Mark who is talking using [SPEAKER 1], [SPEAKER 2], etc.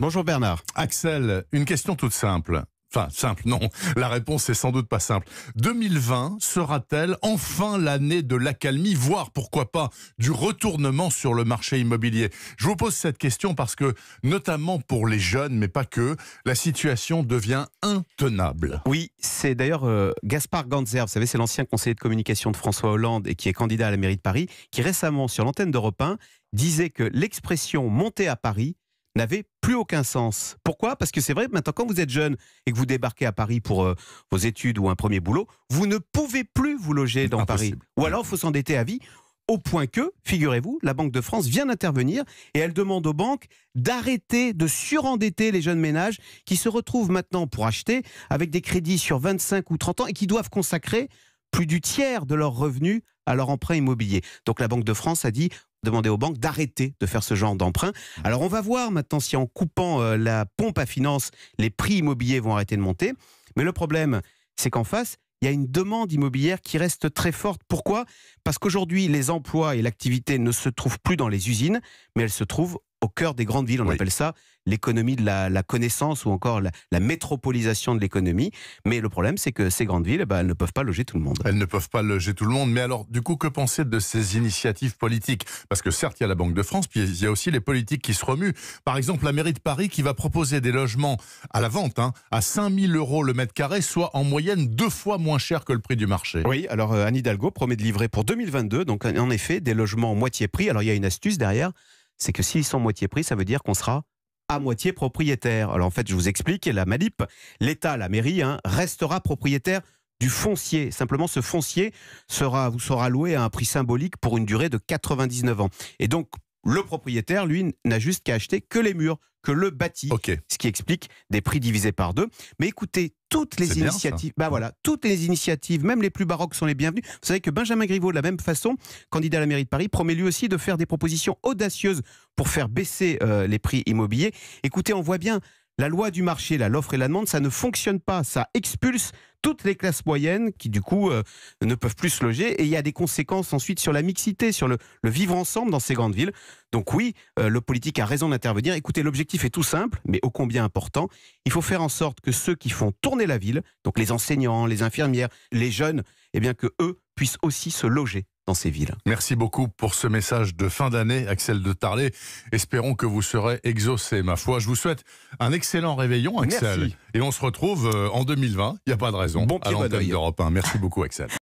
[SPEAKER 1] Bonjour Bernard. Axel, une question toute simple. Enfin, simple, non. La réponse est sans doute pas simple. 2020 sera-t-elle enfin l'année de l'accalmie, voire pourquoi pas du retournement sur le marché immobilier Je vous pose cette question parce que, notamment pour les jeunes, mais pas que, la situation devient intenable. Oui, c'est d'ailleurs
[SPEAKER 2] euh, Gaspard Ganzer, vous savez, c'est l'ancien conseiller de communication de François Hollande et qui est candidat à la mairie de Paris, qui récemment, sur l'antenne d'Europe 1, disait que l'expression monter à Paris n'avait plus aucun sens. Pourquoi Parce que c'est vrai, maintenant, quand vous êtes jeune et que vous débarquez à Paris pour euh, vos études ou un premier boulot, vous ne pouvez plus vous loger dans Paris. Ou alors, il faut s'endetter à vie, au point que, figurez-vous, la Banque de France vient d'intervenir et elle demande aux banques d'arrêter de surendetter les jeunes ménages qui se retrouvent maintenant pour acheter avec des crédits sur 25 ou 30 ans et qui doivent consacrer plus du tiers de leurs revenus à leur emprunt immobilier. Donc la Banque de France a dit demander aux banques d'arrêter de faire ce genre d'emprunt. Mmh. Alors on va voir maintenant si en coupant euh, la pompe à finance, les prix immobiliers vont arrêter de monter. Mais le problème, c'est qu'en face, il y a une demande immobilière qui reste très forte. Pourquoi Parce qu'aujourd'hui, les emplois et l'activité ne se trouvent plus dans les usines, mais elles se trouvent au cœur des grandes villes. On appelle ça l'économie de la, connaissance ou encore la, métropolisation de l'économie. Mais le problème, c'est que ces
[SPEAKER 1] grandes villes, bah, elles ne peuvent pas loger tout le monde. Elles ne peuvent pas loger tout le monde. Mais alors, du coup, que penser de ces initiatives politiques Parce que certes, il y a la Banque de France, puis il y a aussi les politiques qui se remuent. Par exemple, la mairie de Paris qui va proposer des logements à la vente hein, à à 5000 euros le mètre carré, soit en moyenne deux fois moins cher que le prix du marché. Oui, alors euh, Anne Hidalgo
[SPEAKER 2] promet de livrer pour 2022, donc en effet, des logements moitié prix. Alors il y a une astuce derrière, c'est que s'ils sont moitié prix, ça veut dire qu'on sera à moitié propriétaire. Alors en fait, je vous explique, la MALIP, l'État, la mairie, hein, restera propriétaire du foncier. Simplement, ce foncier sera, vous sera loué à un prix symbolique pour une durée de 99 ans. Et donc, le propriétaire, lui, n'a juste qu'à acheter que les murs, que le bâti, ce qui explique des prix divisés par deux. Mais écoutez, toutes les initiatives, bah voilà, toutes les initiatives, même les plus baroques, sont les bienvenues. Vous savez que Benjamin Griveaux, de la même façon, candidat à la mairie de Paris, promet lui aussi de faire des propositions audacieuses pour faire baisser euh, les prix immobiliers. Écoutez, on voit bien la loi du marché, là, l'offre et la demande, ça ne fonctionne pas. Ça expulse toutes les classes moyennes qui, du coup, euh, ne peuvent plus se loger. Et il y a des conséquences ensuite sur la mixité, sur le, vivre ensemble dans ces grandes villes. Donc oui, euh, le politique a raison d'intervenir. Écoutez, l'objectif est tout simple, mais ô combien important. Il faut faire en sorte que ceux qui font tourner la ville, donc les enseignants, les
[SPEAKER 1] infirmières, les jeunes, eh bien que eux puissent aussi se loger ces villes. Merci beaucoup pour ce message de fin d'année, Axel de Tarlé. Espérons que vous serez exaucé, ma foi. Je vous souhaite un excellent réveillon, Axel. Et on se retrouve euh, en 2020. Il n'y a pas de raison. Bon à d'Europe Merci beaucoup, Axel.